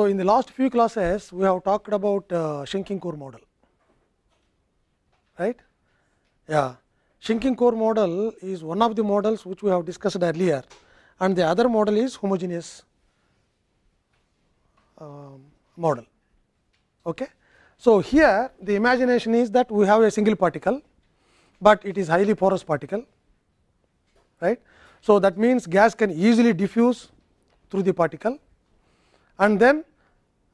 So, in the last few classes, we have talked about uh, shrinking core model, right? Yeah, shrinking core model is one of the models which we have discussed earlier, and the other model is homogeneous uh, model. Okay? So, here the imagination is that we have a single particle, but it is highly porous particle, right? So, that means gas can easily diffuse through the particle and then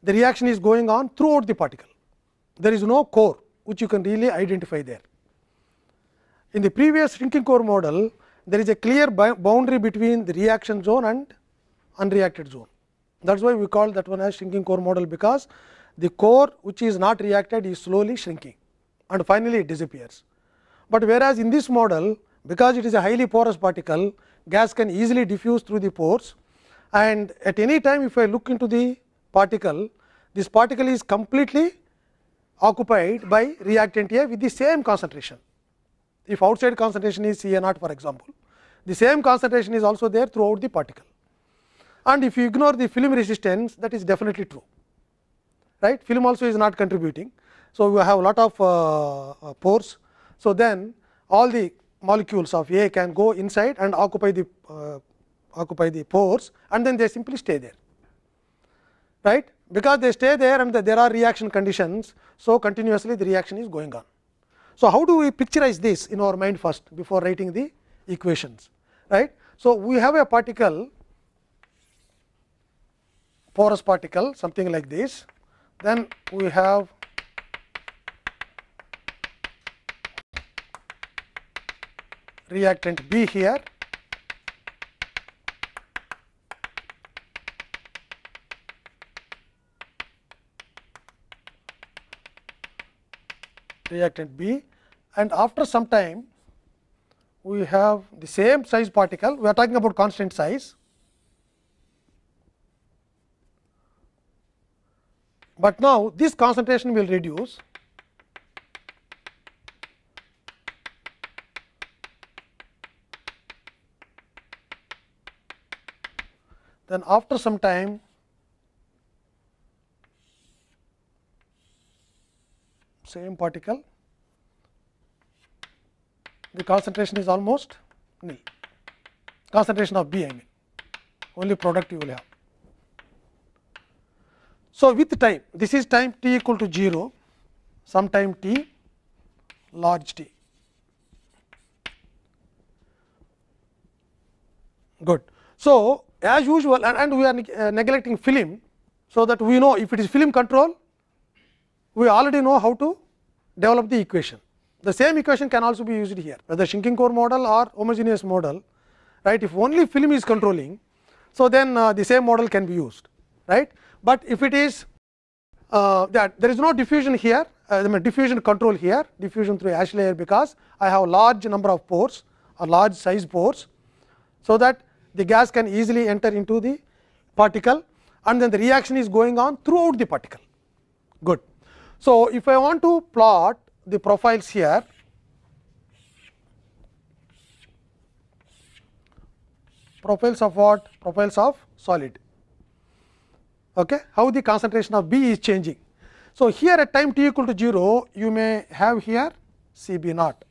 the reaction is going on throughout the particle. There is no core which you can really identify there. In the previous shrinking core model, there is a clear boundary between the reaction zone and unreacted zone. That is why we call that one as shrinking core model because the core which is not reacted is slowly shrinking and finally it disappears. But whereas in this model, because it is a highly porous particle, gas can easily diffuse through the pores and at any time if I look into the particle, this particle is completely occupied by reactant A with the same concentration. If outside concentration is C A naught for example, the same concentration is also there throughout the particle. And if you ignore the film resistance that is definitely true, right film also is not contributing. So, you have a lot of uh, uh, pores. So, then all the molecules of A can go inside and occupy the uh, occupy the pores and then they simply stay there right because they stay there and there are reaction conditions. So, continuously the reaction is going on. So, how do we picturize this in our mind first before writing the equations right. So, we have a particle porous particle something like this then we have reactant B here reactant B and after some time we have the same size particle, we are talking about constant size, but now this concentration will reduce then after some time same particle, the concentration is almost nil, concentration of B I mean, only product you will have. So, with time, this is time t equal to 0, some time t large t. Good. So, as usual and, and we are uh, neglecting film. So, that we know if it is film control we already know how to develop the equation. The same equation can also be used here, whether shrinking core model or homogeneous model. Right? If only film is controlling, so then uh, the same model can be used. Right? But if it is uh, that there is no diffusion here, uh, I mean diffusion control here, diffusion through ash layer because I have large number of pores or large size pores, so that the gas can easily enter into the particle and then the reaction is going on throughout the particle. Good. So, if I want to plot the profiles here, profiles of what? Profiles of solid. Okay. How the concentration of B is changing. So, here at time t equal to 0, you may have here C B naught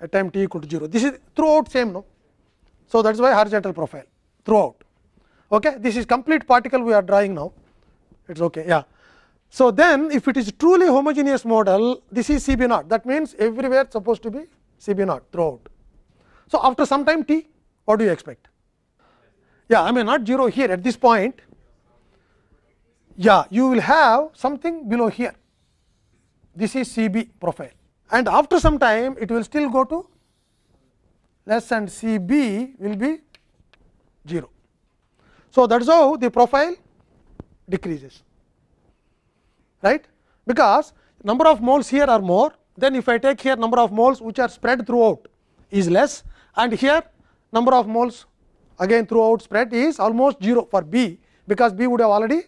at time t equal to 0. This is throughout same no. So, that is why horizontal profile throughout. Okay. This is complete particle we are drawing now it is okay. Yeah. So, then if it is truly homogeneous model, this is C B naught. That means, everywhere supposed to be C B naught throughout. So, after some time t, what do you expect? Yeah, I mean not 0 here at this point. Yeah, you will have something below here. This is C B profile and after some time it will still go to less and C B will be 0. So, that is how the profile decreases right because number of moles here are more then if I take here number of moles which are spread throughout is less and here number of moles again throughout spread is almost 0 for B because B would have already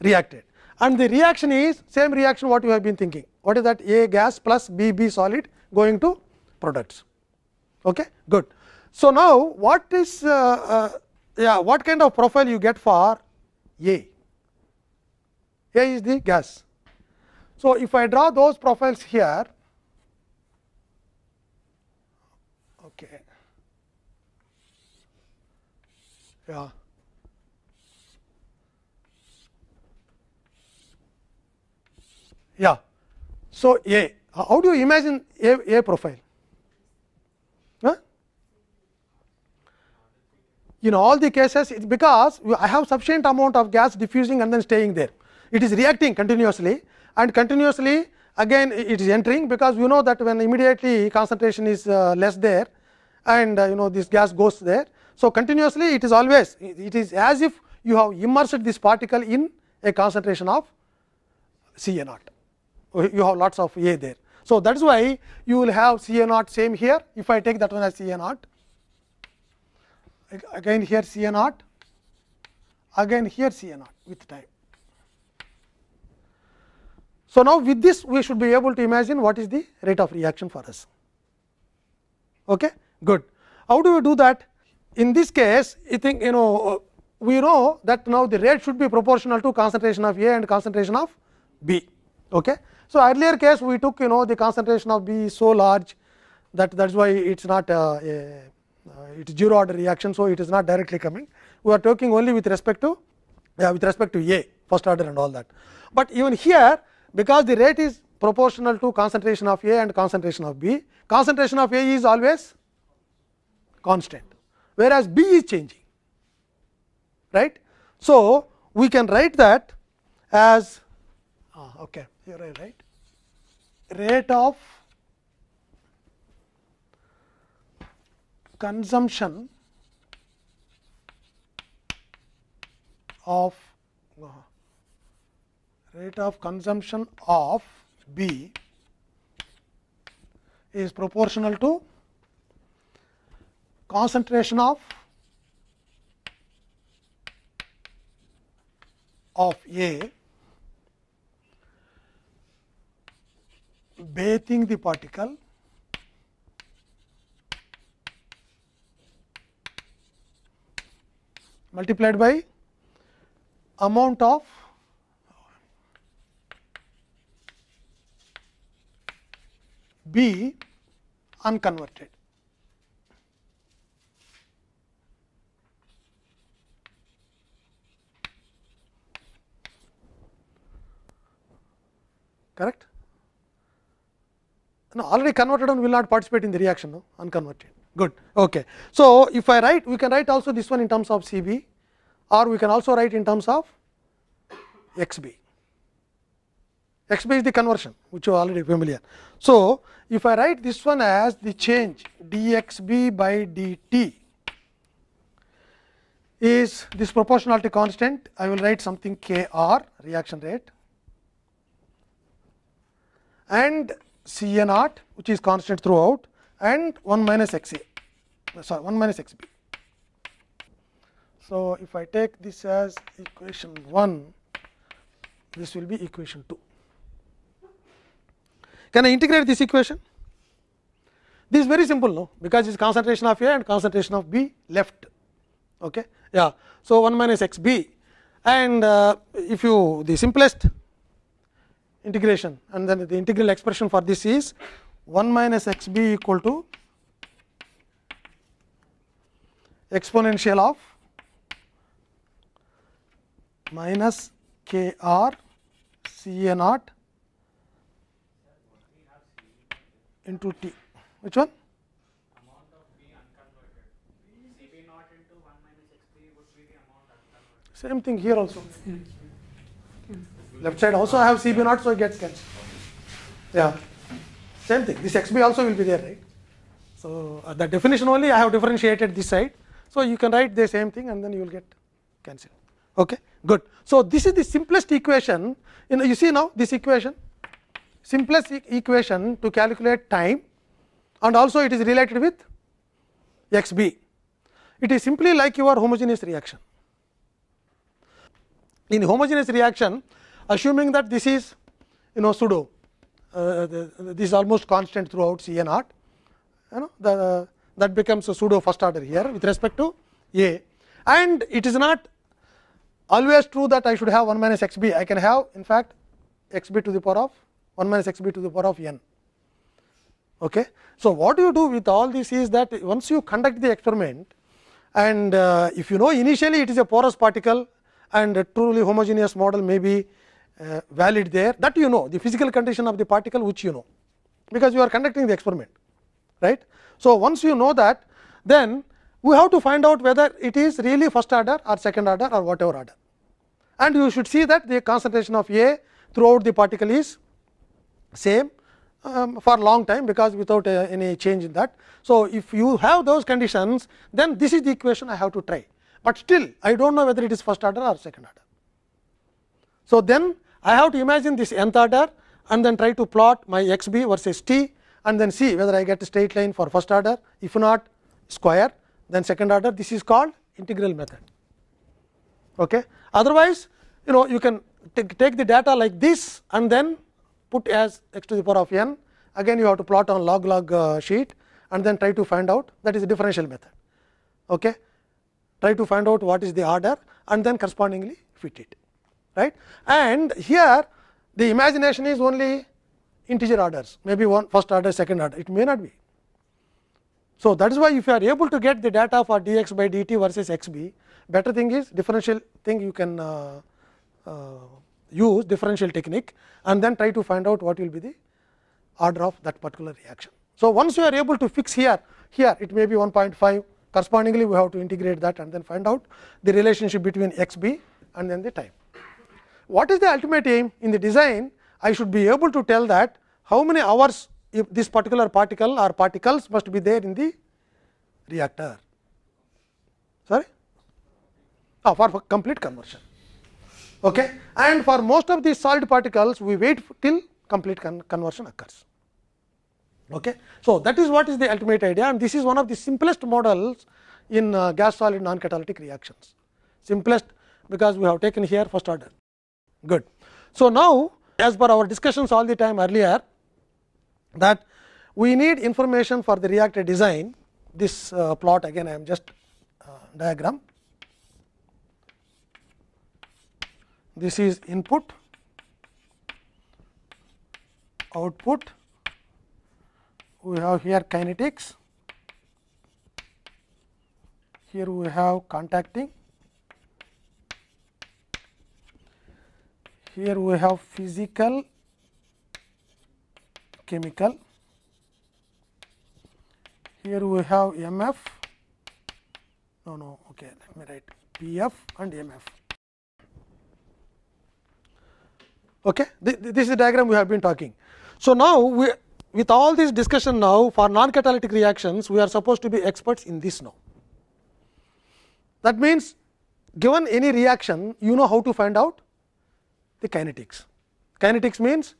reacted and the reaction is same reaction what you have been thinking what is that A gas plus B B solid going to products okay good so now what is uh, uh, yeah what kind of profile you get for A A is the gas. So, if I draw those profiles here, okay. Yeah. Yeah. So, A, how do you imagine A, A profile? Huh? In all the cases, it is because I have sufficient amount of gas diffusing and then staying there. it is reacting continuously and continuously again it is entering because you know that when immediately concentration is uh, less there and uh, you know this gas goes there. So, continuously it is always it is as if you have immersed this particle in a concentration of C a naught you have lots of A there. So, that is why you will have C a naught same here if I take that one as C a naught again here C a naught again here C a naught with time. So, now with this we should be able to imagine what is the rate of reaction for us. Okay? Good. How do we do that? In this case, I think you know uh, we know that now the rate should be proportional to concentration of A and concentration of B. Okay? So, earlier case we took you know the concentration of B is so large that that is why it is not uh, a, uh, it is zero order reaction. So, it is not directly coming. We are talking only with respect to yeah, with respect to A first order and all that. But even here because the rate is proportional to concentration of A and concentration of B. Concentration of A is always constant, whereas B is changing. Right? So, we can write that as ah, okay, here I write rate of consumption of uh-huh, rate of consumption of B is proportional to concentration of of A bathing the particle multiplied by amount of be unconverted. correct no already converted and will not participate in the reaction no unconverted good okay so if i write we can write also this one in terms of cb or we can also write in terms of xb is the conversion which you already familiar. So, if I write this one as the change dxb by dt is this proportionality constant, I will write something Kr reaction rate and C n naught which is constant throughout and 1 minus x a sorry 1 minus x b. So, if I take this as equation 1, this will be equation 2. Can I integrate this equation? This is very simple, no, because it's concentration of A and concentration of B left. Okay, yeah. So one minus x b, and uh, if you the simplest integration, and then the integral expression for this is one minus x b equal to exponential of minus k r c a naught into t. Which one? Same thing here also. Left side also I have CB naught, so it gets cancelled. Yeah. Same thing. This XB also will be there, right? So uh, the definition only I have differentiated this side. So you can write the same thing and then you will get cancelled. Okay, good. So this is the simplest equation. You, know, you see now this equation simplest e equation to calculate time and also it is related with x b. It is simply like your homogeneous reaction. In homogeneous reaction, assuming that this is you know pseudo, uh, the, this is almost constant throughout C and naught, you know the, uh, that becomes a pseudo first order here with respect to A. And it is not always true that I should have 1 minus x b, I can have in fact x b to the power of 1 minus x b to the power of n. Okay. So, what you do with all this is that once you conduct the experiment and uh, if you know initially it is a porous particle and a truly homogeneous model may be uh, valid there that you know the physical condition of the particle which you know because you are conducting the experiment right. So, once you know that then we have to find out whether it is really first order or second order or whatever order and you should see that the concentration of A throughout the particle is same um, for long time because without uh, any change in that. So, if you have those conditions then this is the equation I have to try, but still I do not know whether it is first order or second order. So, then I have to imagine this nth order and then try to plot my x b versus t and then see whether I get a straight line for first order if not square then second order this is called integral method. Okay. Otherwise, you know you can take the data like this and then put as x to the power of n again you have to plot on log log uh, sheet and then try to find out that is the differential method. Okay. Try to find out what is the order and then correspondingly fit it. right? And here the imagination is only integer orders, maybe one first order, second order, it may not be. So, that is why if you are able to get the data for dx by dt versus xb, better thing is differential thing you can uh, uh, use differential technique and then try to find out what will be the order of that particular reaction. So, once you are able to fix here, here it may be 1.5 correspondingly we have to integrate that and then find out the relationship between x b and then the time. What is the ultimate aim in the design? I should be able to tell that how many hours if this particular particle or particles must be there in the reactor. Sorry? Oh, for complete conversion. Okay? And for most of these solid particles, we wait till complete con conversion occurs. Okay? So, that is what is the ultimate idea and this is one of the simplest models in uh, gas solid non catalytic reactions. Simplest because we have taken here first order. Good. So, now as per our discussions all the time earlier that we need information for the reactor design this uh, plot again I am just uh, diagram this is input output we have here kinetics here we have contacting here we have physical chemical here we have mf no no okay let me write pf and mf Okay? This is the diagram we have been talking. So, now we, with all this discussion now for non catalytic reactions, we are supposed to be experts in this now. That means, given any reaction, you know how to find out the kinetics. Kinetics means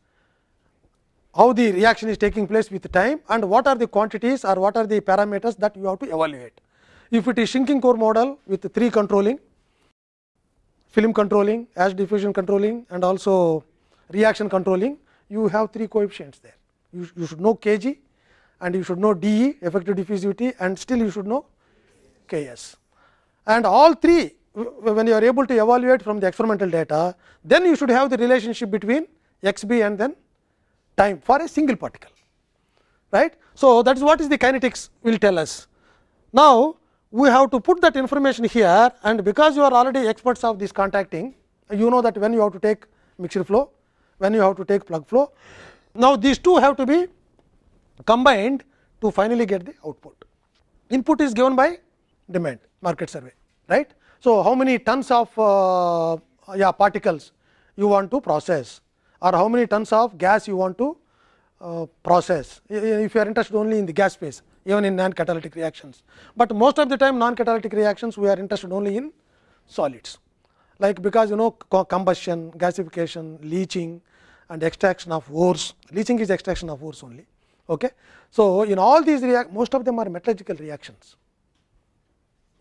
how the reaction is taking place with time and what are the quantities or what are the parameters that you have to evaluate. If it is shrinking core model with 3 controlling, film controlling, ash diffusion controlling and also reaction controlling, you have three coefficients there. You, you should know K g and you should know D e effective diffusivity and still you should know K s. And all three when you are able to evaluate from the experimental data, then you should have the relationship between x b and then time for a single particle. right? So, that is what is the kinetics will tell us. Now, we have to put that information here and because you are already experts of this contacting, you know that when you have to take mixture flow, when you have to take plug flow. Now, these two have to be combined to finally get the output. Input is given by demand market survey, right. So, how many tons of uh, yeah, particles you want to process or how many tons of gas you want to uh, process, if you are interested only in the gas phase even in non catalytic reactions. But most of the time non catalytic reactions we are interested only in solids like because you know combustion, gasification, leaching and extraction of ores, leaching is extraction of ores only. Okay. So, in all these react most of them are metallurgical reactions.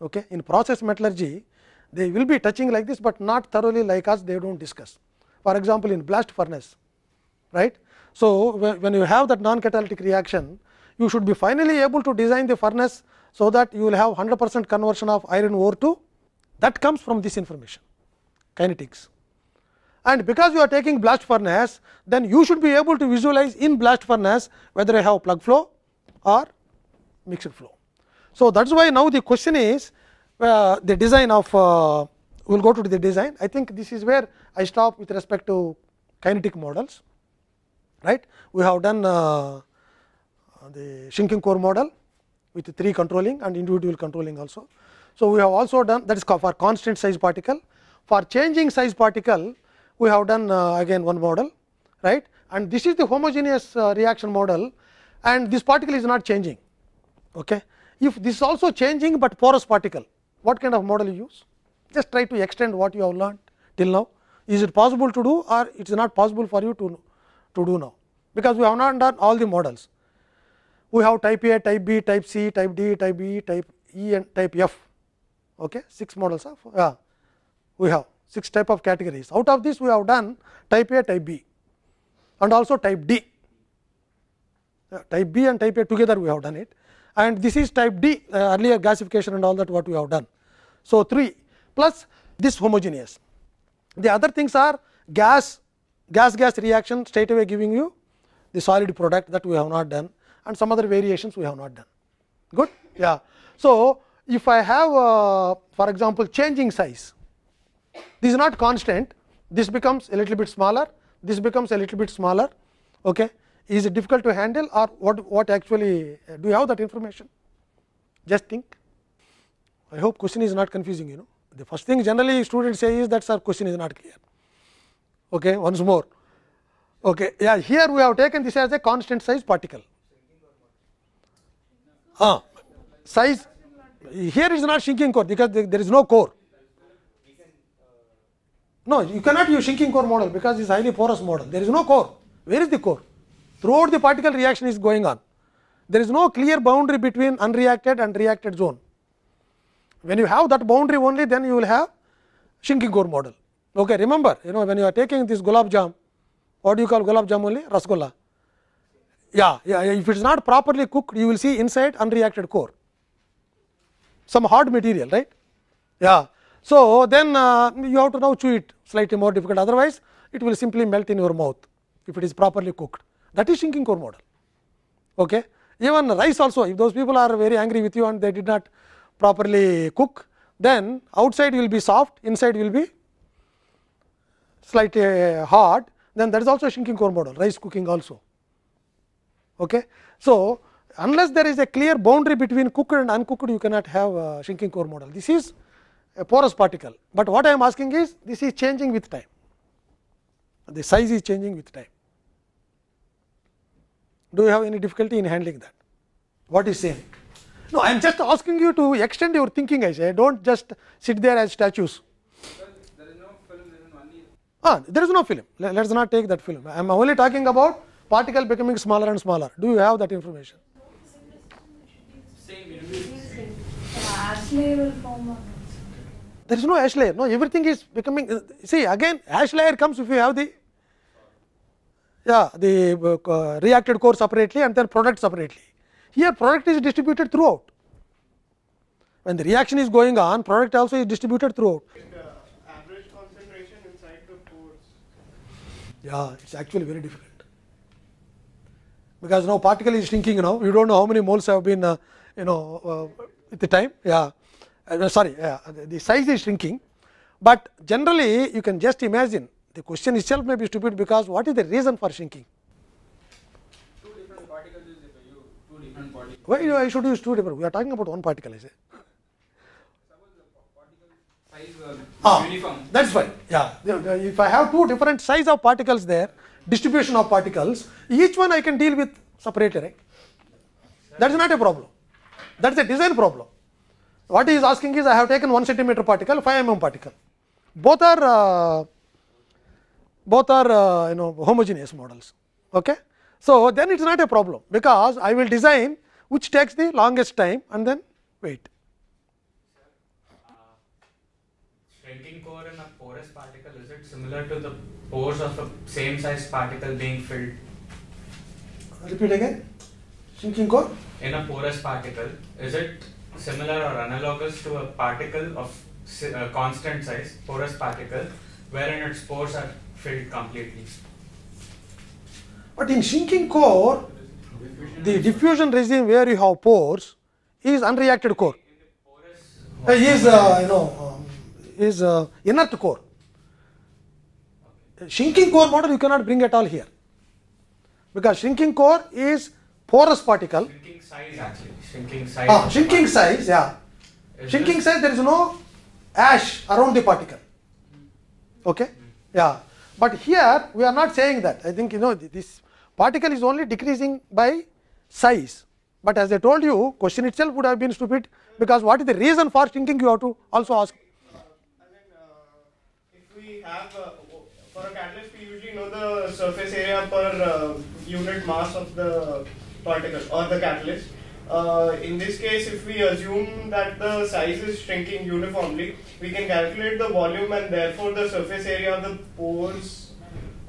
Okay. In process metallurgy, they will be touching like this, but not thoroughly like us they do not discuss. For example, in blast furnace, right. So, when you have that non catalytic reaction, you should be finally able to design the furnace, so that you will have 100 percent conversion of iron ore to that comes from this information kinetics. And because you are taking blast furnace, then you should be able to visualize in blast furnace whether I have plug flow or mixed flow. So, that is why now the question is uh, the design of uh, we will go to the design. I think this is where I stop with respect to kinetic models. right? We have done uh, the shrinking core model with three controlling and individual controlling also. So, we have also done that is for constant size particle. For changing size particle, we have done uh, again one model, right? And this is the homogeneous uh, reaction model, and this particle is not changing. Okay? If this is also changing, but porous particle, what kind of model you use? Just try to extend what you have learned till now. Is it possible to do, or it is not possible for you to to do now? Because we have not done all the models. We have type A, type B, type C, type D, type E, type E, and type F. Okay, six models of yeah. Uh, we have 6 type of categories. Out of this we have done type A, type B and also type D. Uh, type B and type A together we have done it and this is type D uh, earlier gasification and all that what we have done. So, 3 plus this homogeneous. The other things are gas, gas gas reaction straight away giving you the solid product that we have not done and some other variations we have not done. Good? Yeah. So, if I have uh, for example, changing size, these are not constant. This becomes a little bit smaller. This becomes a little bit smaller. Okay. Is it difficult to handle or what, what actually uh, do you have that information? Just think. I hope question is not confusing you know. The first thing generally students say is that sir question is not clear. Okay, once more. Okay, yeah, here we have taken this as a constant size particle. Ah, size here is not shrinking core because there is no core. No, you cannot use shrinking core model because it's highly porous model. There is no core. Where is the core? Throughout the particle reaction is going on. There is no clear boundary between unreacted and reacted zone. When you have that boundary only, then you will have shrinking core model. Okay, remember, you know, when you are taking this gulab jam, what do you call gulab jam only? Rasgulla. Yeah, yeah, if it is not properly cooked, you will see inside unreacted core. Some hard material, right? Yeah. So, then uh, you have to now chew it slightly more difficult otherwise it will simply melt in your mouth if it is properly cooked that is shrinking core model. Okay. Even rice also if those people are very angry with you and they did not properly cook then outside will be soft inside will be slightly hard then that is also shrinking core model rice cooking also. Okay. So, unless there is a clear boundary between cooked and uncooked you cannot have uh, shrinking core model this is a porous particle, but what I am asking is this is changing with time, the size is changing with time. Do you have any difficulty in handling that? What is same? No, I am just asking you to extend your thinking, I say, do not just sit there as statues. Ah, there is no film. Let us not take that film. I am only talking about particle becoming smaller and smaller. Do you have that information? Same there is no ash layer. No, everything is becoming. See, again, ash layer comes if you have the yeah the uh, reacted core separately and then product separately. Here, product is distributed throughout. When the reaction is going on, product also is distributed throughout. Uh, average concentration inside the pores. Yeah, it's actually very difficult because now particle is shrinking. You know, you don't know how many moles have been, uh, you know, uh, at the time. Yeah uh, sorry uh, the size is shrinking, but generally you can just imagine the question itself may be stupid because what is the reason for shrinking? Two different particles if Why I should use two different? We are talking about one particle. I say. Ah, uniform. that's fine. Yeah, if I have two different size of particles there, distribution of particles, each one I can deal with separately. Right? That is not a problem. That is a design problem. What he is asking is I have taken 1 centimeter particle, 5 mm particle. Both are uh, both are uh, you know homogeneous models. Okay? So, then it is not a problem, because I will design which takes the longest time and then wait. shrinking core in a porous particle, is it similar to the pores of a same size particle being filled? Repeat again. Shrinking core? In a porous particle, is it similar or analogous to a particle of uh, constant size, porous particle, wherein its pores are filled completely. But in sinking core, the diffusion regime where you have pores is unreacted core. Uh, is uh, you know um, is uh, inert core. Shrinking core model you cannot bring at all here because shrinking core is porous particle. Shrinking size actually. Shrinking size. Ah, shrinking size, yeah. Is shrinking size, there is no ash around the particle. Hmm. Okay? Yeah. But here, we are not saying that. I think, you know, this particle is only decreasing by size. But as I told you, question itself would have been stupid because what is the reason for shrinking you have to also ask. Uh, I mean, uh, if we have, uh, for a catalyst, we usually know the surface area per uh, unit mass of the particle or the catalyst. Uh, in this case, if we assume that the size is shrinking uniformly, we can calculate the volume and therefore the surface area of the pores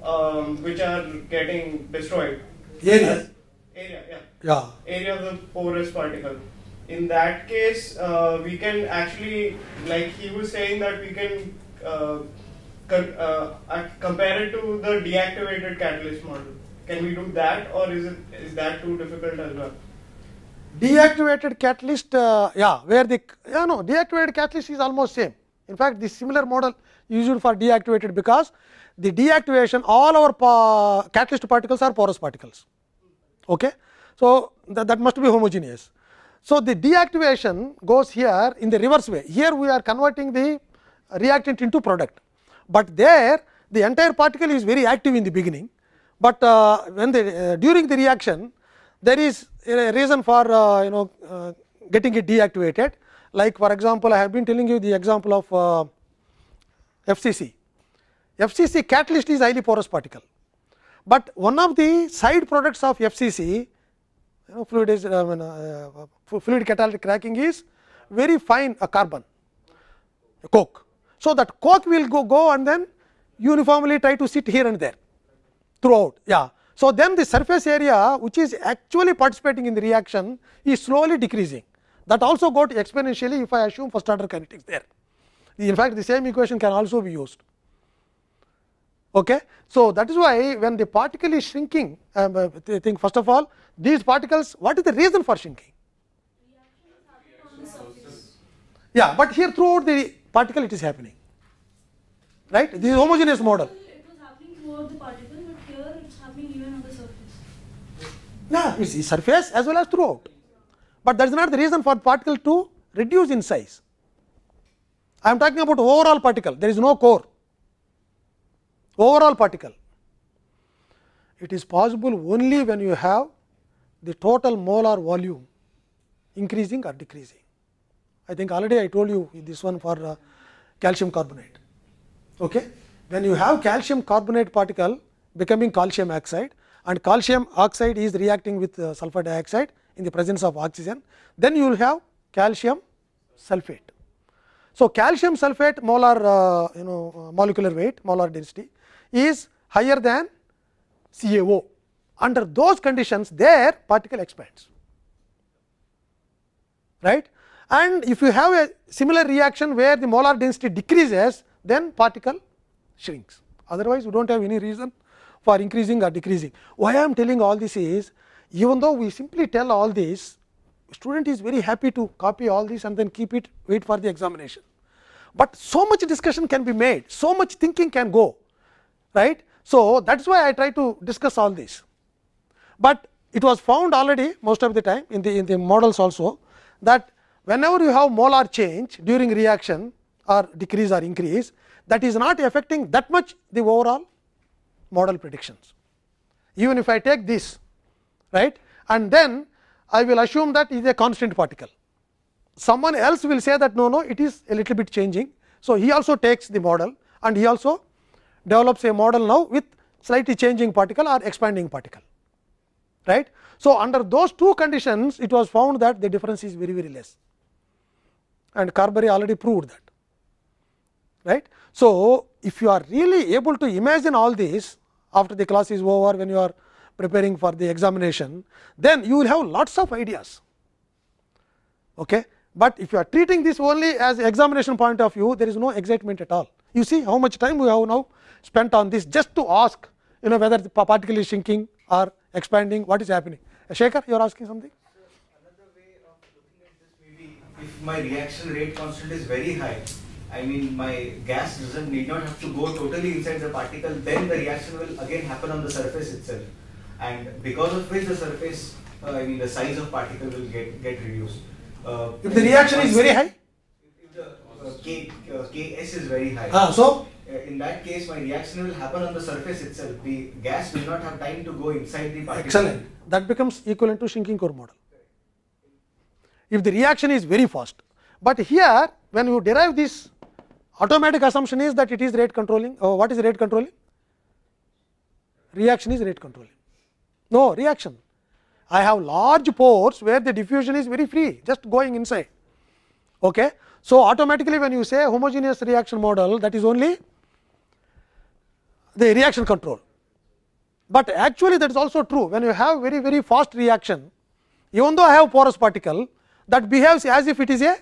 um, which are getting destroyed. Area. Area, yeah. Yeah. Area of the porous particle. In that case, uh, we can actually, like he was saying, that we can uh, uh, uh compare it to the deactivated catalyst model. Can we do that, or is it is that too difficult as well? deactivated catalyst uh, yeah where the yeah no deactivated catalyst is almost same in fact the similar model used for deactivated because the deactivation all our pa catalyst particles are porous particles okay so that, that must be homogeneous so the deactivation goes here in the reverse way here we are converting the reactant into product but there the entire particle is very active in the beginning but uh, when the uh, during the reaction there is a reason for uh, you know uh, getting it deactivated. Like for example, I have been telling you the example of uh, FCC. FCC catalyst is highly porous particle, but one of the side products of FCC you know, fluid is I mean, uh, uh, fluid catalytic cracking is very fine a carbon a coke. So, that coke will go, go and then uniformly try to sit here and there throughout. Yeah, so, then the surface area which is actually participating in the reaction is slowly decreasing that also got exponentially if I assume first order kinetics there. In fact, the same equation can also be used. Okay. So, that is why when the particle is shrinking um, uh, think first of all these particles what is the reason for shrinking? Yeah, but here throughout the particle it is happening right this is homogeneous model. It was happening throughout the particle. Yeah, it is surface as well as throughout, but that is not the reason for particle to reduce in size. I am talking about overall particle, there is no core, overall particle. It is possible only when you have the total molar volume increasing or decreasing. I think already I told you this one for uh, calcium carbonate. Okay? When you have calcium carbonate particle becoming calcium oxide, and calcium oxide is reacting with uh, sulfur dioxide in the presence of oxygen, then you will have calcium sulfate. So, calcium sulfate molar uh, you know uh, molecular weight molar density is higher than CaO. Under those conditions their particle expands right and if you have a similar reaction where the molar density decreases then particle shrinks otherwise you do not have any reason for increasing or decreasing. Why I am telling all this is even though we simply tell all this student is very happy to copy all this and then keep it wait for the examination. But so much discussion can be made, so much thinking can go right. So, that is why I try to discuss all this, but it was found already most of the time in the in the models also that whenever you have molar change during reaction or decrease or increase that is not affecting that much the overall model predictions. Even if I take this right and then I will assume that is a constant particle. Someone else will say that no, no, it is a little bit changing. So, he also takes the model and he also develops a model now with slightly changing particle or expanding particle. right? So, under those two conditions, it was found that the difference is very, very less and Carberry already proved that. right? So, if you are really able to imagine all this after the class is over when you are preparing for the examination, then you will have lots of ideas. Okay? But if you are treating this only as examination point of view, there is no excitement at all. You see how much time we have now spent on this just to ask you know whether the particle is shrinking or expanding, what is happening. Uh, Shekhar, you are asking something? Sir, another way of looking at this may be if my reaction rate constant is very high, I mean, my gas doesn't need not have to go totally inside the particle, then the reaction will again happen on the surface itself. And because of which the surface, uh, I mean, the size of particle will get, get reduced. Uh, if the reaction is very high? If the uh, K, uh, Ks is very high. Ah, so? Uh, in that case, my reaction will happen on the surface itself. The gas will not have time to go inside the particle. Excellent. That becomes equivalent to shrinking core model. If the reaction is very fast. But here, when you derive this automatic assumption is that it is rate controlling. Or oh, what is rate controlling? Reaction is rate controlling. No, reaction. I have large pores where the diffusion is very free, just going inside. Okay? So, automatically when you say homogeneous reaction model, that is only the reaction control. But actually that is also true when you have very very fast reaction, even though I have porous particle that behaves as if it is a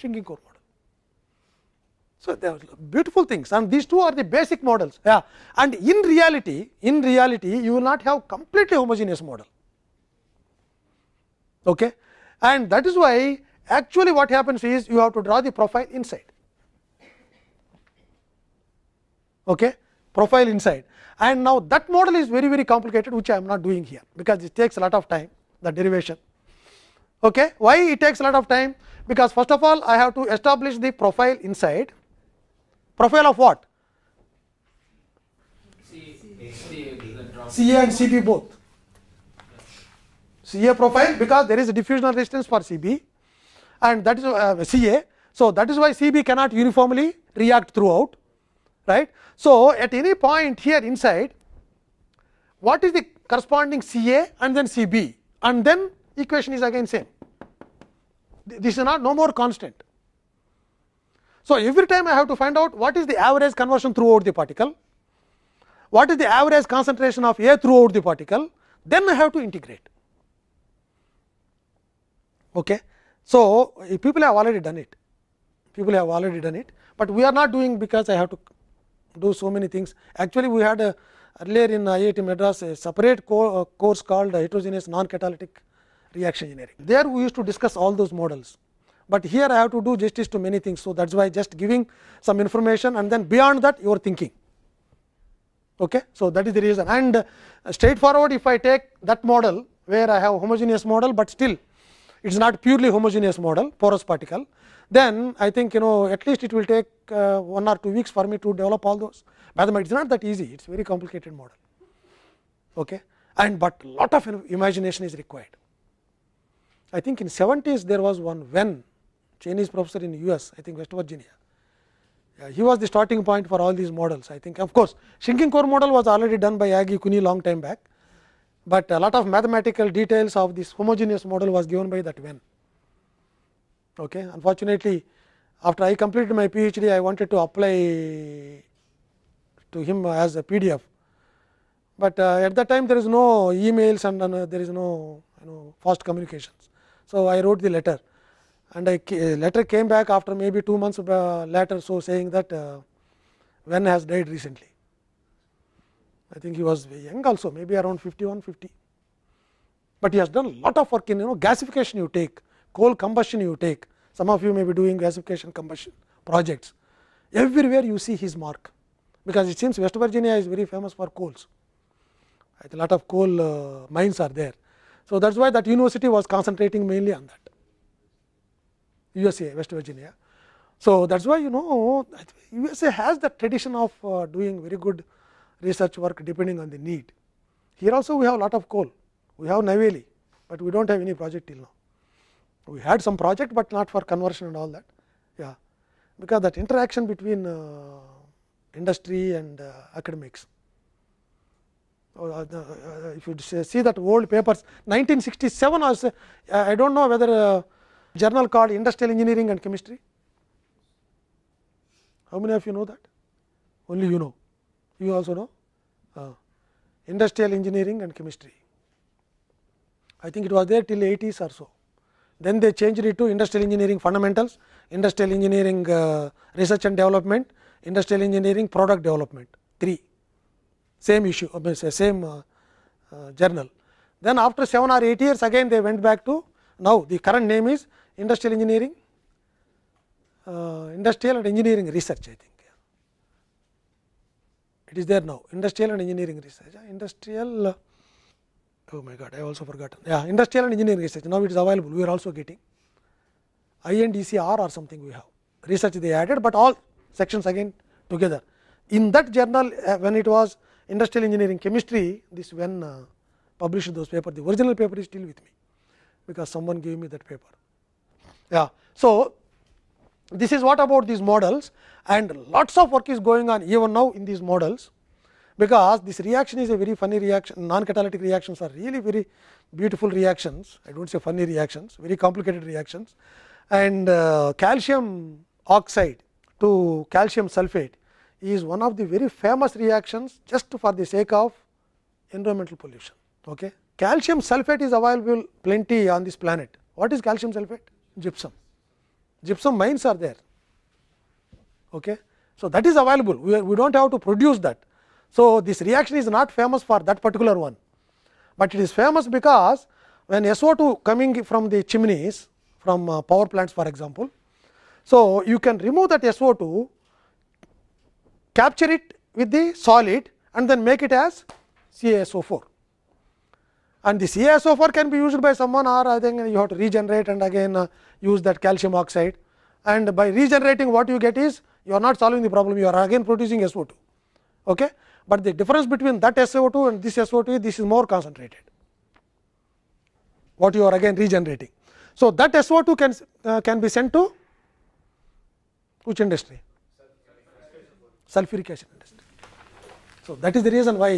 Shingi core model. So, there are beautiful things and these two are the basic models yeah. and in reality, in reality you will not have completely homogeneous model. Okay. And that is why actually what happens is you have to draw the profile inside. Okay. Profile inside and now that model is very very complicated which I am not doing here because it takes a lot of time the derivation. Okay. Why it takes a lot of time? Because first of all I have to establish the profile inside. Profile of what? CA and CB both. CA profile because there is a diffusional resistance for CB and that is uh, CA. So, that is why CB cannot uniformly react throughout. right? So, at any point here inside, what is the corresponding CA and then CB and then equation is again same. This is not no more constant. So, every time I have to find out what is the average conversion throughout the particle, what is the average concentration of A throughout the particle, then I have to integrate. Okay. So, people have already done it, people have already done it, but we are not doing because I have to do so many things. Actually, we had a, earlier in IIT Madras a separate co course called heterogeneous non catalytic reaction engineering. There we used to discuss all those models, but here I have to do justice to many things. So, that is why just giving some information and then beyond that your thinking. Okay? So, that is the reason and uh, straightforward if I take that model where I have homogeneous model, but still it is not purely homogeneous model porous particle, then I think you know at least it will take uh, one or two weeks for me to develop all those mathematics. It is not that easy, it is very complicated model. Okay? And, but lot of imagination is required. I think in 70s there was one when Chinese professor in US, I think West Virginia. he was the starting point for all these models. I think, of course, shrinking core model was already done by Agi Kuni long time back, but a lot of mathematical details of this homogeneous model was given by that Wen. Okay. Unfortunately, after I completed my PhD, I wanted to apply to him as a PDF, but uh, at that time there is no emails and uh, there is no you know fast communications. So, I wrote the letter and I letter came back after maybe 2 months uh, later. So, saying that uh, Venn has died recently. I think he was young also maybe around 51, 50. But he has done a lot of work in you know gasification you take, coal combustion you take, some of you may be doing gasification combustion projects. Everywhere you see his mark, because it seems West Virginia is very famous for coals. A lot of coal uh, mines are there. So, that is why that university was concentrating mainly on that, USA, West Virginia. So, that is why you know USA has that tradition of uh, doing very good research work depending on the need. Here also we have a lot of coal, we have Naveli, but we do not have any project till now. We had some project, but not for conversion and all that, yeah, because that interaction between uh, industry and uh, academics. Oh, uh, uh, uh, if you see that old papers 1967 was I do not know whether journal called industrial engineering and chemistry. How many of you know that? Only you know, you also know uh, industrial engineering and chemistry. I think it was there till 80s or so. Then they changed it to industrial engineering fundamentals, industrial engineering uh, research and development, industrial engineering product development 3 same issue, same uh, uh, journal. Then after 7 or 8 years again they went back to now the current name is industrial engineering, uh, industrial and engineering research I think. It is there now, industrial and engineering research, industrial, uh, oh my god, I also forgotten, yeah, industrial and engineering research, now it is available, we are also getting INDCR or something we have, research they added, but all sections again together. In that journal, uh, when it was industrial engineering chemistry, this when uh, published those paper, the original paper is still with me, because someone gave me that paper. Yeah. So, this is what about these models and lots of work is going on even now in these models, because this reaction is a very funny reaction, non-catalytic reactions are really very beautiful reactions, I dont say funny reactions, very complicated reactions and uh, calcium oxide to calcium sulfate is one of the very famous reactions just for the sake of environmental pollution. Okay. Calcium sulfate is available plenty on this planet. What is calcium sulfate? Gypsum. Gypsum mines are there. Okay. So, that is available. We, we do not have to produce that. So, this reaction is not famous for that particular one, but it is famous because when SO2 coming from the chimneys from uh, power plants for example. So, you can remove that SO2 capture it with the solid and then make it as CaSO4. And the CaSO4 can be used by someone or I think you have to regenerate and again uh, use that calcium oxide. And by regenerating what you get is you are not solving the problem, you are again producing SO2. Okay? But the difference between that SO2 and this SO2 this is more concentrated, what you are again regenerating. So, that SO2 can, uh, can be sent to which industry? sulfuric acid industry. So, that is the reason why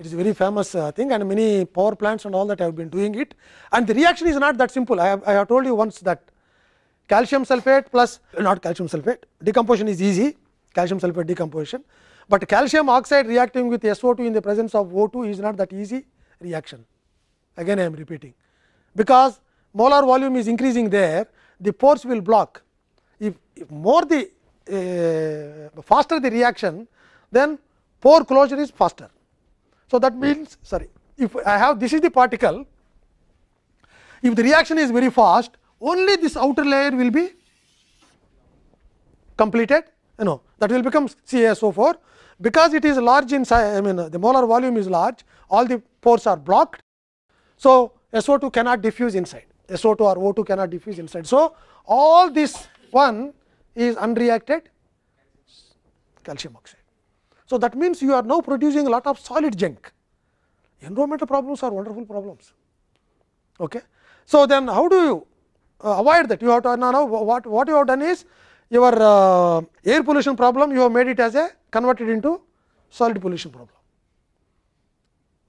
it is a very famous uh, thing and many power plants and all that have been doing it and the reaction is not that simple. I have, I have told you once that calcium sulphate plus not calcium sulphate decomposition is easy calcium sulphate decomposition, but calcium oxide reacting with SO2 in the presence of O2 is not that easy reaction. Again I am repeating because molar volume is increasing there the pores will block if, if more the uh, faster the reaction, then pore closure is faster. So, that means sorry if I have this is the particle, if the reaction is very fast only this outer layer will be completed you know that will become CaSO4 because it is large in size I mean the molar volume is large all the pores are blocked. So, SO2 cannot diffuse inside SO2 or O2 cannot diffuse inside. So, all this one is unreacted calcium oxide. So, that means you are now producing a lot of solid junk. Environmental problems are wonderful problems. Okay. So, then how do you uh, avoid that? You have to now, now what, what you have done is your uh, air pollution problem you have made it as a converted into solid pollution problem.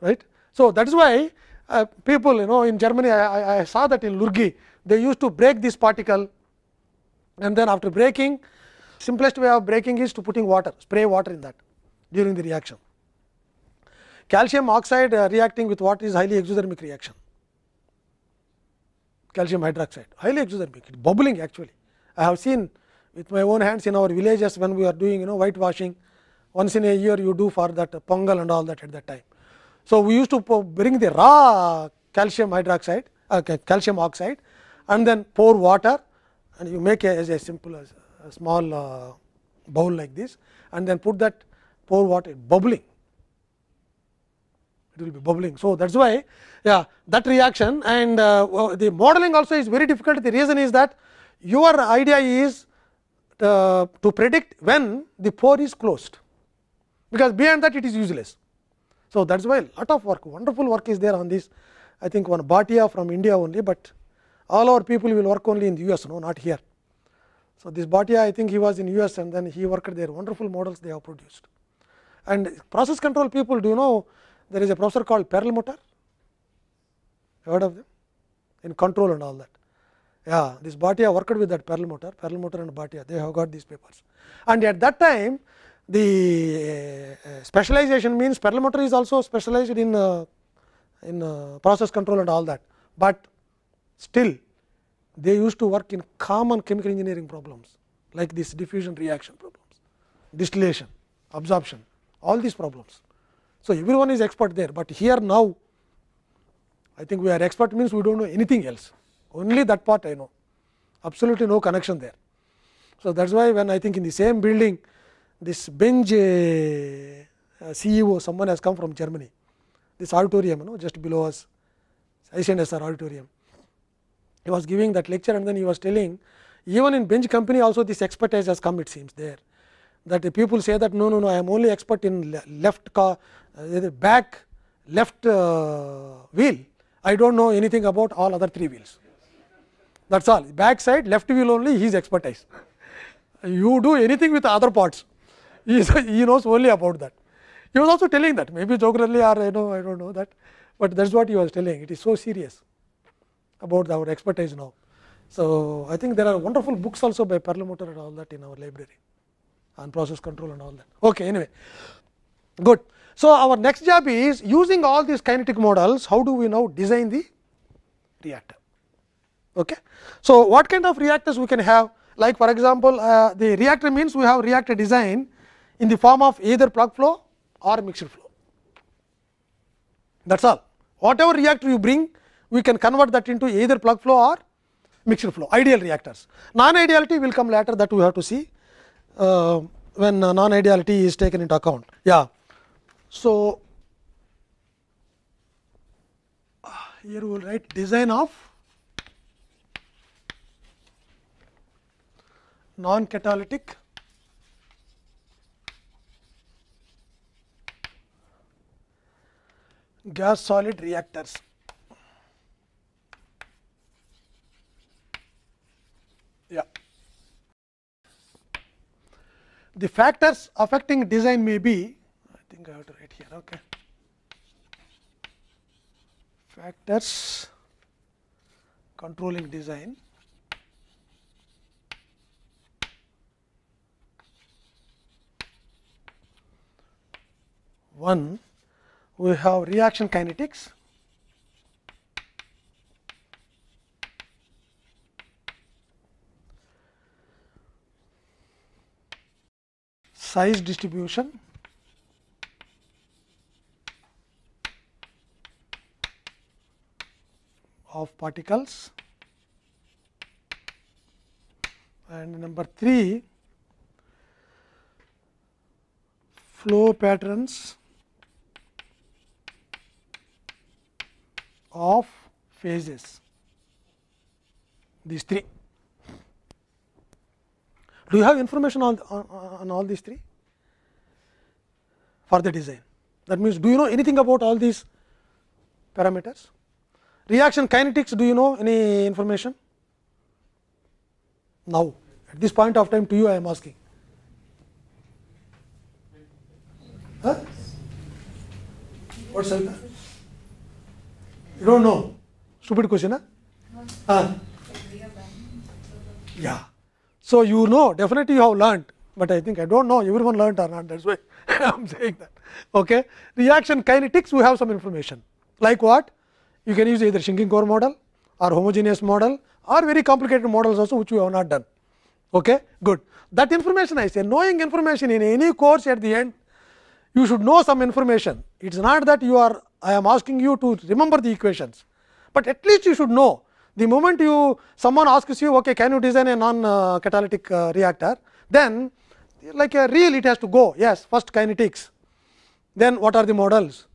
Right. So, that is why uh, people you know in Germany I, I, I saw that in Lurgi they used to break this particle and then after breaking simplest way of breaking is to putting water spray water in that during the reaction. Calcium oxide uh, reacting with water is highly exothermic reaction calcium hydroxide highly exothermic it bubbling actually. I have seen with my own hands in our villages when we are doing you know whitewashing once in a year you do for that pongal and all that at that time. So, we used to bring the raw calcium hydroxide uh, calcium oxide and then pour water and you make a, as a simple as a small uh, bowl like this and then put that pour water bubbling it will be bubbling. So, thats why yeah, that reaction and uh, the modeling also is very difficult. The reason is that your idea is uh, to predict when the pore is closed, because beyond that it is useless. So, thats is why lot of work, wonderful work is there on this. I think one Bhatia from India only, but all our people will work only in the US, no, not here. So, this Bhatia I think he was in US and then he worked there wonderful models they have produced. And process control people do you know there is a professor called Perlmutter, heard of them in control and all that. Yeah, this Bhatia worked with that Perlmutter, Perlmutter and Bhatia they have got these papers. And at that time the uh, uh, specialization means Perlmutter is also specialized in, uh, in process control and all that, but Still, they used to work in common chemical engineering problems like this diffusion reaction problems, distillation, absorption, all these problems. So, everyone is expert there, but here now I think we are expert means we do not know anything else, only that part I know, absolutely no connection there. So, that is why when I think in the same building this Benj eh, uh, CEO someone has come from Germany, this auditorium you know just below us, ICNSR auditorium he was giving that lecture and then he was telling even in bench company also this expertise has come it seems there that the people say that no no no I am only expert in left car uh, back left uh, wheel I do not know anything about all other three wheels that is all back side left wheel only his expertise you do anything with other parts he, is, he knows only about that he was also telling that maybe jokingly or you know I do not know that, but that is what he was telling it is so serious about our expertise now. So, I think there are wonderful books also by Perlmutter and all that in our library on process control and all that. Okay, anyway, good. So, our next job is using all these kinetic models, how do we now design the reactor? Okay. So, what kind of reactors we can have? Like for example, uh, the reactor means we have reactor design in the form of either plug flow or mixed flow. That is all. Whatever reactor you bring, we can convert that into either plug flow or mixture flow ideal reactors. Non ideality will come later that we have to see uh, when uh, non ideality is taken into account. Yeah. So, here we will write design of non catalytic gas solid reactors. Yeah. The factors affecting design may be, I think I have to write here, okay. Factors controlling design one we have reaction kinetics size distribution of particles and number 3 flow patterns of phases these three do you have information on on, on all these three for the design. That means, do you know anything about all these parameters? Reaction kinetics, do you know any information? Now, at this point of time to you I am asking. Huh? What's that? You don't know. Stupid question, huh? Huh? Yeah. So, you know definitely you have learnt but I think I don't know everyone learnt or not that is why I am saying that. Okay. Reaction kinetics we have some information like what you can use either shrinking core model or homogeneous model or very complicated models also which we have not done. Okay, good. That information I say, knowing information in any course at the end, you should know some information. It is not that you are, I am asking you to remember the equations, but at least you should know. The moment you someone asks you, okay, can you design a non catalytic reactor, then like a uh, real, it has to go yes first kinetics then what are the models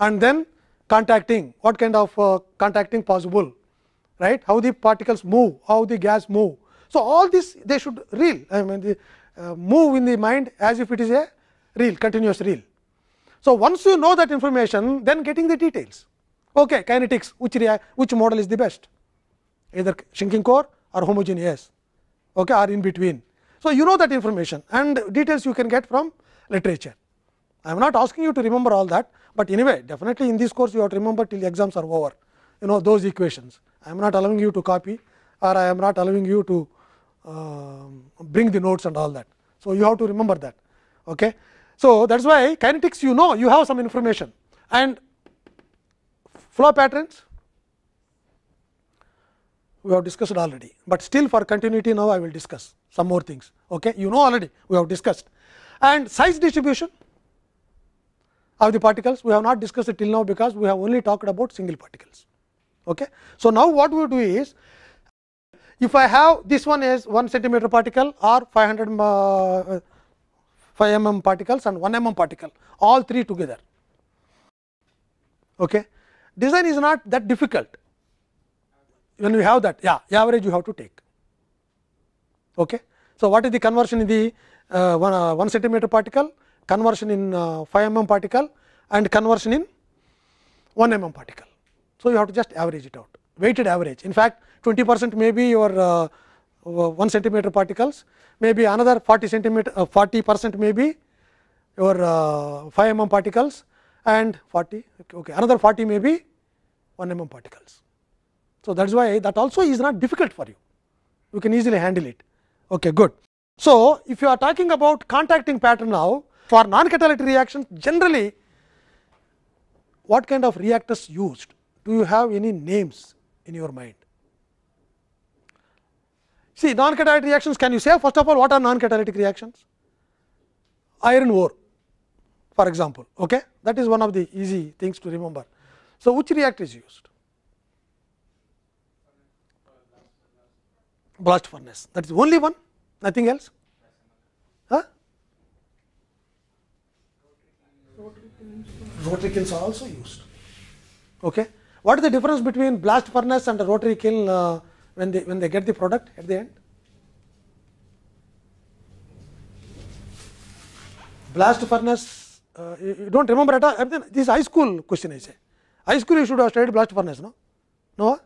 and then contacting what kind of uh, contacting possible right how the particles move how the gas move so all this they should real. i mean the, uh, move in the mind as if it is a real, continuous real. so once you know that information then getting the details okay kinetics which which model is the best either shrinking core or homogeneous okay or in between so, you know that information and details you can get from literature. I am not asking you to remember all that, but anyway definitely in this course you have to remember till exams are over you know those equations. I am not allowing you to copy or I am not allowing you to uh, bring the notes and all that. So, you have to remember that. Okay. So, that is why kinetics you know you have some information and flow patterns we have discussed already, but still for continuity now I will discuss some more things. Okay? You know already we have discussed and size distribution of the particles we have not discussed it till now because we have only talked about single particles. Okay? So, now what we do is if I have this one is 1 centimeter particle or 500 uh, 5 mm particles and 1 mm particle all three together. Okay. Design is not that difficult, when we have that yeah average you have to take. Okay. So, what is the conversion in the uh, 1, uh, 1 centimeter particle, conversion in uh, 5 mm particle and conversion in 1 mm particle. So, you have to just average it out weighted average. In fact, 20 percent may be your uh, uh, 1 centimeter particles, may be another 40 centimeter uh, 40 percent may be your 5 mm particles and 40 okay, another 40 may be 1 mm particles. So, that is why that also is not difficult for you, you can easily handle it. Okay, good. So, if you are talking about contacting pattern now for non-catalytic reactions generally what kind of reactors used? Do you have any names in your mind? See non-catalytic reactions can you say first of all what are non-catalytic reactions? Iron ore for example, okay? that is one of the easy things to remember. So, which reactor is used? blast furnace that is only one nothing else huh? rotary kilns are also used okay what is the difference between blast furnace and a rotary kiln uh, when they when they get the product at the end blast furnace uh, you, you don't remember at all this is high school question i say high school you should have studied blast furnace no no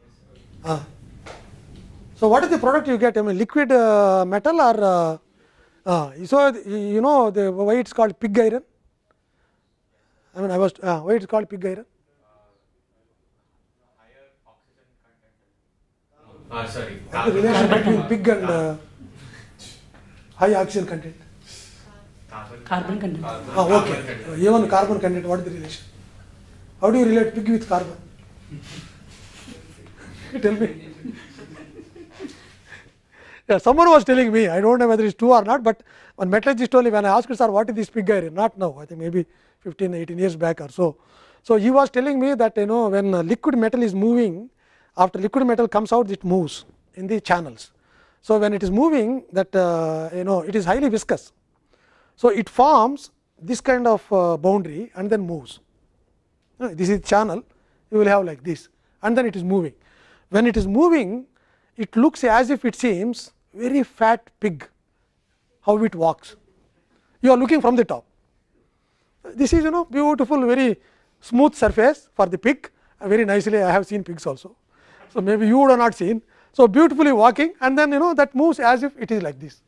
Yes. uh. Ah. So what is the product you get? I mean liquid uh, metal or uh, uh, so you know the why it's called pig iron. I mean I was uh, why it's called pig iron. Uh, sorry. What the relation between pig and uh, high oxygen content? Carbon content. Ah, okay. Even carbon content. What is the relation? How do you relate pig with carbon? Tell me. Yeah, someone was telling me, I don't know whether it's true or not, but one metallurgist told me when I asked, sir, what is this pig iron? Not now, I think maybe 15, 18 years back or so. So, he was telling me that you know when uh, liquid metal is moving, after liquid metal comes out, it moves in the channels. So, when it is moving that uh, you know it is highly viscous. So, it forms this kind of uh, boundary and then moves. You know, this is channel, you will have like this and then it is moving. When it is moving, it looks as if it seems very fat pig, how it walks. You are looking from the top. This is you know beautiful, very smooth surface for the pig, uh, very nicely I have seen pigs also. So, maybe you would have not seen. So, beautifully walking and then you know that moves as if it is like this.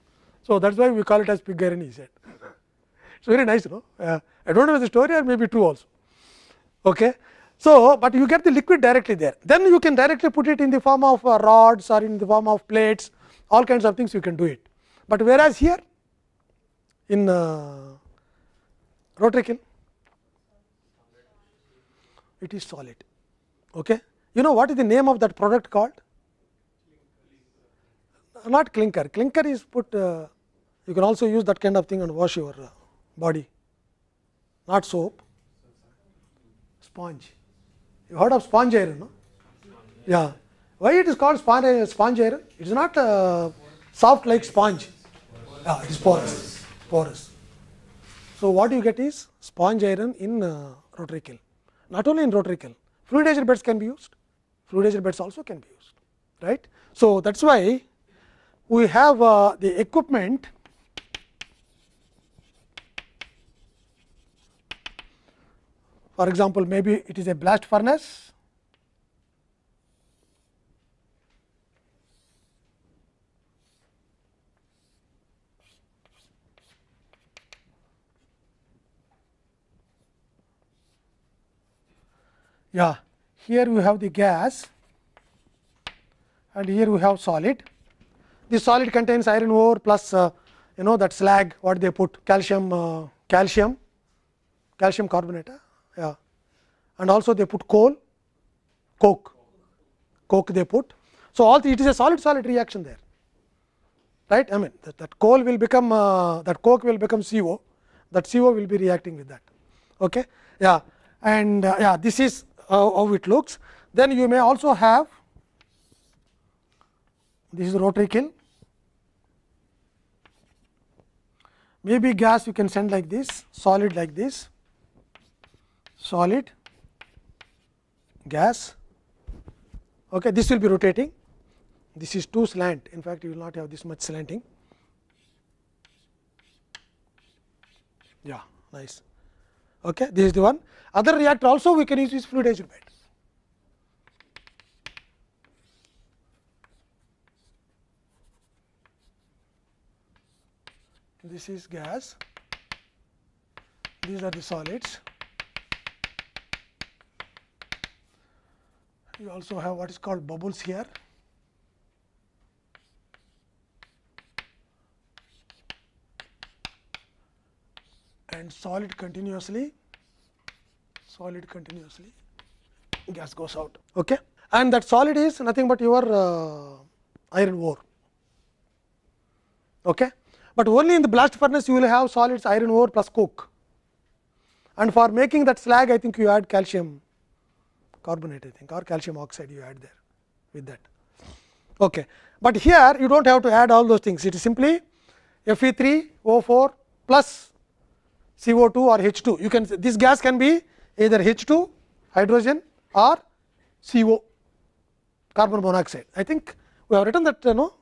So, that is why we call it as Pigarian It's very nice, you Uh, I do not know the story or maybe true also. Okay. So, but you get the liquid directly there. Then you can directly put it in the form of uh, rods or in the form of plates all kinds of things you can do it. But whereas here in uh, rotary kiln, it is solid. Okay? You know what is the name of that product called? Not clinker. Clinker is put, uh, you can also use that kind of thing and wash your uh, body, not soap, sponge. You heard of sponge iron, no? Yeah, why it is called sponge, uh, sponge iron? It is not uh, soft like sponge. Yeah, it is porous. Porous. So, what you get is sponge iron in uh, rotary kiln. Not only in rotary kiln, fluidized beds can be used. Fluidized beds also can be used. Right? So, that is why we have uh, the equipment for example, maybe it is a blast furnace Yeah, here we have the gas and here we have solid. The solid contains iron ore plus uh, you know that slag what they put calcium uh, calcium calcium carbonate yeah and also they put coal coke coke they put so all it is a solid solid reaction there right i mean that, that coal will become uh, that coke will become co that co will be reacting with that okay yeah and uh, yeah this is uh, how it looks. Then you may also have this is rotary kiln, maybe gas you can send like this, solid like this, solid, gas. Okay, this will be rotating. This is too slant. In fact, you will not have this much slanting. Yeah, nice. Okay, this is the one. Other reactor also we can use is fluidized bed. This is gas, these are the solids. You also have what is called bubbles here. and solid continuously, solid continuously, gas goes out. Okay? And that solid is nothing but your uh, iron ore. Okay? But only in the blast furnace you will have solids iron ore plus coke. And for making that slag, I think you add calcium carbonate, I think, or calcium oxide you add there with that. Okay. But here you do not have to add all those things, it is simply Fe3O4 plus CO2 or H2. You can this gas can be either H2 hydrogen or CO carbon monoxide. I think we have written that you know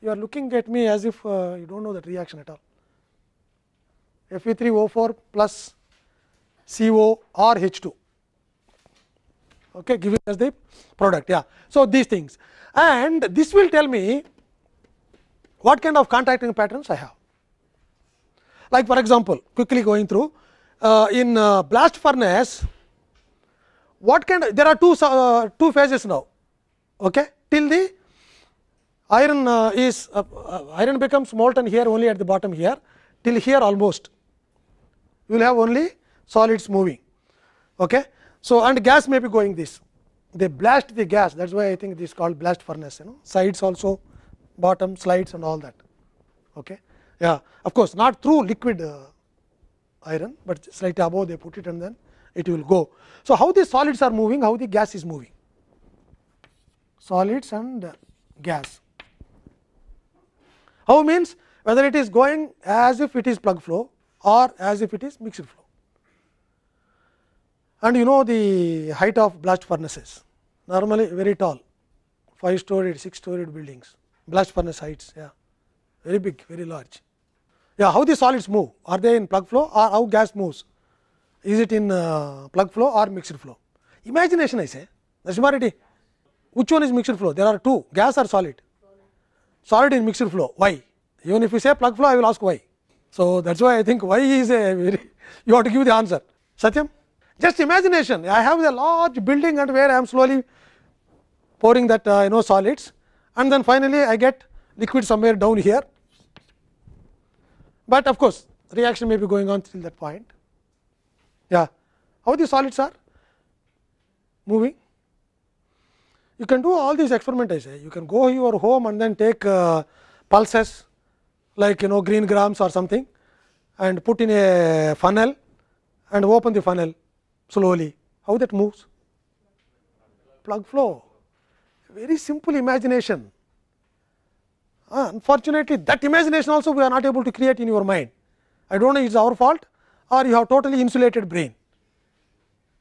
you are looking at me as if uh, you do not know that reaction at all. Fe3O4 plus CO or H2 okay, give us the product. Yeah. So, these things and this will tell me what kind of contacting patterns I have. Like for example, quickly going through uh, in uh, blast furnace, what kind of, there are two uh, two phases now. Okay, till the iron uh, is uh, uh, iron becomes molten here only at the bottom here till here almost. You will have only solids moving. Okay, so and gas may be going this. They blast the gas. That's why I think is called blast furnace. You know, sides also, bottom slides and all that. Okay yeah of course not through liquid uh, iron, but slightly above they put it and then it will go. So, how the solids are moving, how the gas is moving solids and uh, gas. How means whether it is going as if it is plug flow or as if it is mixed flow. And you know the height of blast furnaces normally very tall 5 storied, 6 storied buildings blast furnace heights yeah very big very large. Yeah, how the solids move? Are they in plug flow or how gas moves? Is it in uh, plug flow or mixed flow? Imagination I say, Narasimha Reddy, which one is mixed flow? There are two, gas or solid? Solid in mixed flow, why? Even if you say plug flow, I will ask why. So, thats why I think why is a very, you have to give the answer. Satyam, just imagination, I have a large building and where I am slowly pouring that uh, you know solids and then finally, I get liquid somewhere down here but of course, reaction may be going on till that point. Yeah. How the solids are moving? You can do all these experiments. I say. You can go your home and then take uh, pulses like you know green grams or something and put in a funnel and open the funnel slowly. How that moves? Plug flow. Very simple imagination. Ah, unfortunately, that imagination also we are not able to create in your mind. I do not know it is our fault or you have totally insulated brain.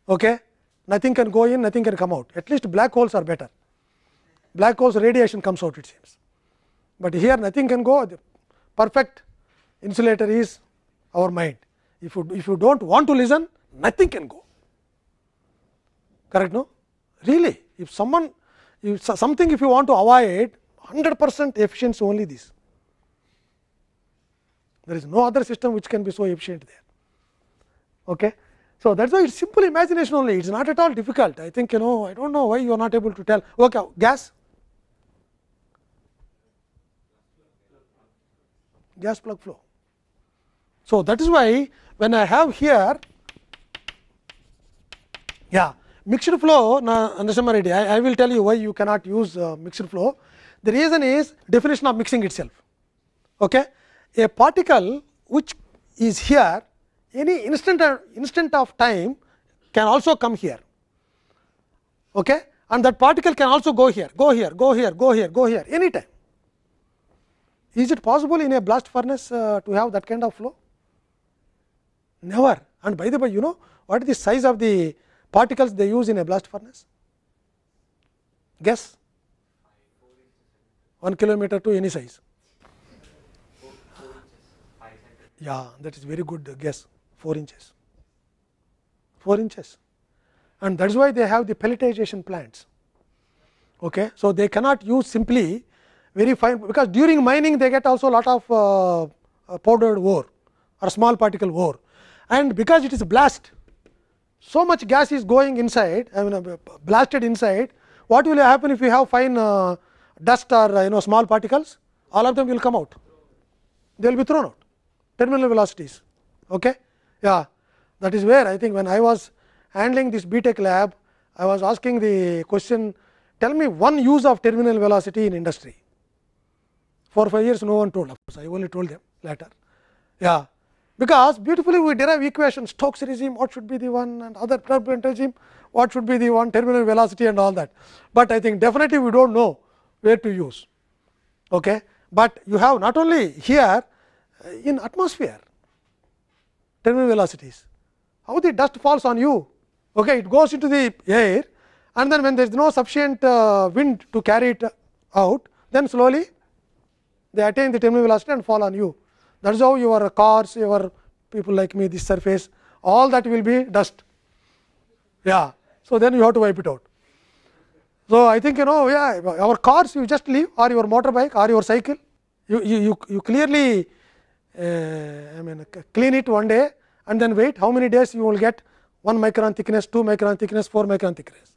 Okay? Nothing can go in, nothing can come out. At least black holes are better. Black holes radiation comes out it seems, but here nothing can go. The perfect insulator is our mind. If you, if you do not want to listen, nothing can go. Correct? No? Really? If someone, if something if you want to avoid, 100 percent efficiency only this. There is no other system which can be so efficient there. Okay. So, that is why it is simple imagination only, it is not at all difficult. I think you know, I do not know why you are not able to tell. Okay, gas? Gas plug flow. So, that is why when I have here, yeah, mixed flow, now understand my idea. I, will tell you why you cannot use uh, mixed flow. The reason is definition of mixing itself. Okay? A particle which is here any instant instant of time can also come here. Okay? And that particle can also go here, go here, go here, go here, go here any time. Is it possible in a blast furnace uh, to have that kind of flow? Never. And by the way, you know what is the size of the particles they use in a blast furnace? Guess. 1 kilometer to any size. Yeah, that is very good guess 4 inches, 4 inches and that is why they have the pelletization plants. Okay. So, they cannot use simply very fine, because during mining they get also lot of uh, powdered ore or small particle ore and because it is blast, so much gas is going inside, I mean uh, blasted inside, what will happen if you have fine uh, dust or uh, you know small particles, all of them will come out. They will be thrown out. Terminal velocities. Okay? Yeah. That is where I think when I was handling this BTEC lab, I was asking the question, tell me one use of terminal velocity in industry. For five years, no one told, of course, I only told them later. Yeah. Because beautifully we derive equations, Stokes regime, what should be the one and other turbulent regime, what should be the one terminal velocity and all that. But I think definitely we do not know where to use. Okay. But you have not only here uh, in atmosphere terminal velocities, how the dust falls on you. Okay, it goes into the air and then when there is no sufficient uh, wind to carry it uh, out, then slowly they attain the terminal velocity and fall on you. That is how your cars, your people like me, this surface, all that will be dust. Yeah. So, then you have to wipe it out. So, I think you know yeah our cars you just leave or your motorbike or your cycle you, you, you, you clearly uh, I mean clean it one day and then wait how many days you will get 1 micron thickness, 2 micron thickness, 4 micron thickness.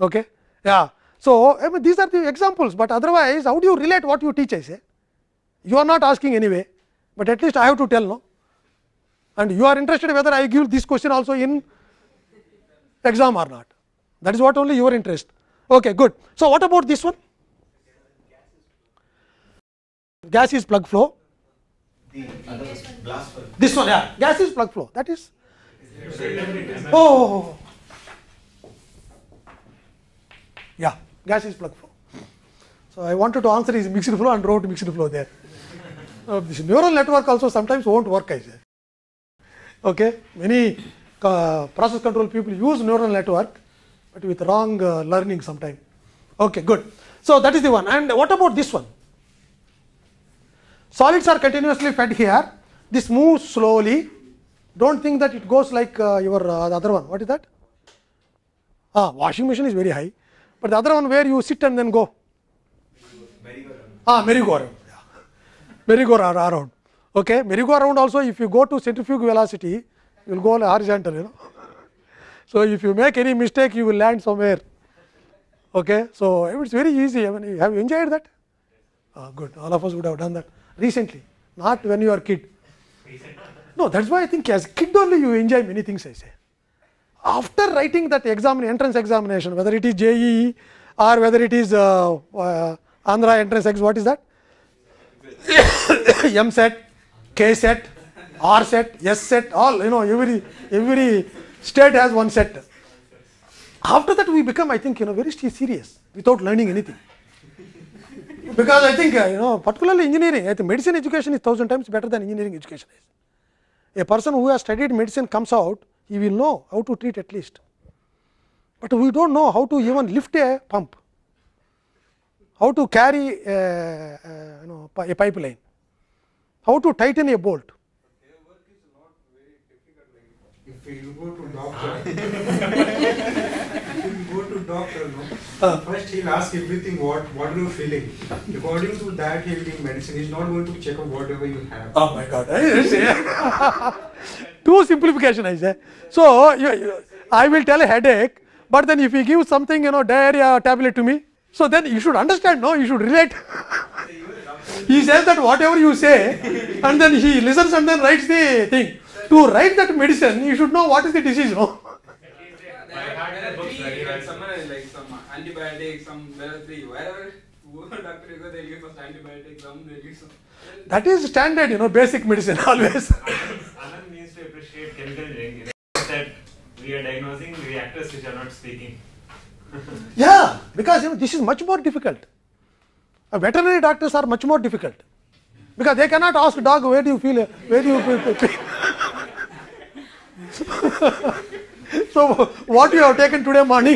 Okay? Yeah. So, I mean these are the examples, but otherwise how do you relate what you teach I say? You are not asking anyway, but at least I have to tell no and you are interested whether I give this question also in exam or not that is what only your interest. Okay, good. So, what about this one? Gas is plug flow. This one, yeah, gas is plug flow. That is. Oh. Yeah, gas is plug flow. So, I wanted to answer is mixed flow and wrote mixed flow there. Uh, this neural network also sometimes won't work, I say. Okay, many uh, process control people use neural network but with wrong uh, learning sometime. Okay, good. So, that is the one. And what about this one? Solids are continuously fed here. This moves slowly. Do not think that it goes like uh, your uh, the other one. What is that? Ah, washing machine is very high. But the other one where you sit and then go. Ah, merry-go-round. Yeah. merry-go-round. Okay, merry-go-round also. If you go to centrifuge velocity, you will go horizontal. You know. So, if you make any mistake you will land somewhere. Okay. So, it is very easy I mean have you enjoyed that? Uh, good all of us would have done that recently not when you are kid. No that is why I think as kid only you enjoy many things I say. After writing that exam entrance examination whether it is JEE or whether it is uh, uh, Andhra entrance X what is that? M set, K set, R set, S set all you know every every state has one set. After that, we become, I think, you know, very serious without learning anything. Because I think, uh, you know, particularly engineering, I think medicine education is thousand times better than engineering education is. A person who has studied medicine comes out, he will know how to treat at least. But we don't know how to even lift a pump, how to carry a, a you know, a pipeline, how to tighten a bolt. you go to doctor. you go to doctor, no? First he'll ask everything what what are you feeling. According to that he'll give medicine. He's not going to check up whatever you have. Oh my god. Too simplification is there. So you, you, I will tell a headache, but then if you give something, you know, diarrhea tablet to me, so then you should understand, no, you should relate. he says that whatever you say, and then he listens and then writes the thing to write that medicine, you should know what is the disease, no? That is standard, you know, basic medicine always. Anand needs to appreciate chemical engineering. That we are diagnosing reactors which are not speaking. yeah, because you know, this is much more difficult. Uh, veterinary doctors are much more difficult because they cannot ask dog where do you feel, where do you feel so what you have taken today money?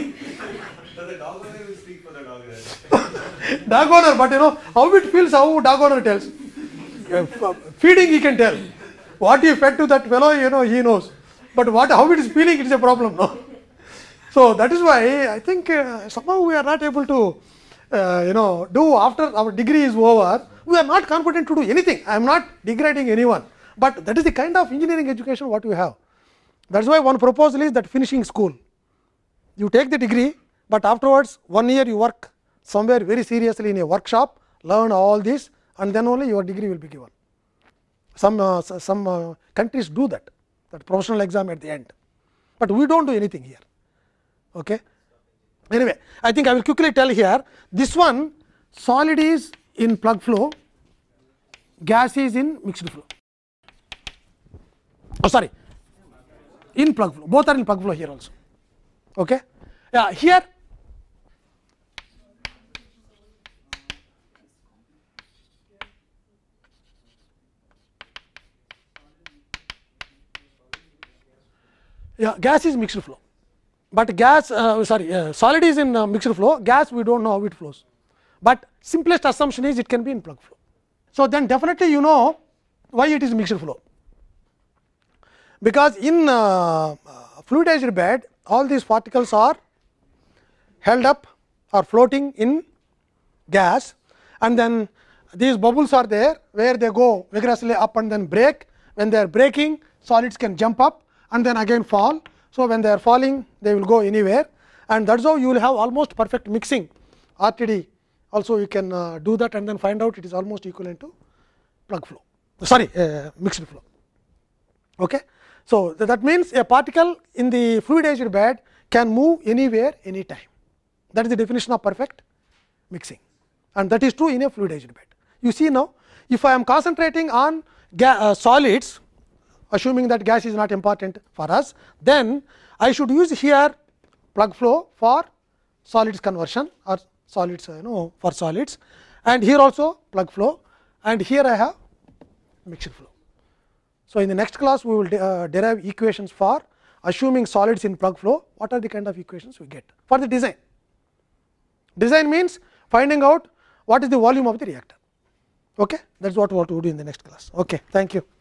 the dog owner will speak for the dog owner. dog owner, but you know how it feels, how dog owner tells. Uh, feeding he can tell. What he fed to that fellow, you know, he knows. But what, how it is feeling, it is a problem, no? So that is why I think uh, somehow we are not able to, uh, you know, do after our degree is over. We are not competent to do anything. I am not degrading anyone, but that is the kind of engineering education what we have. That is why one proposal is that finishing school. You take the degree, but afterwards one year you work somewhere very seriously in a workshop, learn all this and then only your degree will be given. Some, uh, some uh, countries do that, that professional exam at the end, but we do not do anything here. Okay? Anyway, I think I will quickly tell here, this one solid is in plug flow, gas is in mixed flow. Oh, sorry, in plug flow both are in plug flow here also okay yeah here yeah gas is mixed flow but gas uh, sorry uh, solid is in uh, mixed flow gas we don't know how it flows but simplest assumption is it can be in plug flow so then definitely you know why it is mixed flow because in uh, fluidized bed all these particles are held up or floating in gas and then these bubbles are there where they go vigorously up and then break. When they are breaking solids can jump up and then again fall. So, when they are falling they will go anywhere and that is how you will have almost perfect mixing RTD also you can uh, do that and then find out it is almost equivalent to plug flow sorry uh, mixed flow. Okay. So, that means, a particle in the fluidized bed can move anywhere anytime that is the definition of perfect mixing and that is true in a fluidized bed. You see now, if I am concentrating on uh, solids assuming that gas is not important for us, then I should use here plug flow for solids conversion or solids you know for solids and here also plug flow and here I have mixture flow. So, in the next class we will de uh, derive equations for assuming solids in plug flow, what are the kind of equations we get for the design. Design means finding out what is the volume of the reactor. Okay? That is what we will to do in the next class. Okay, thank you.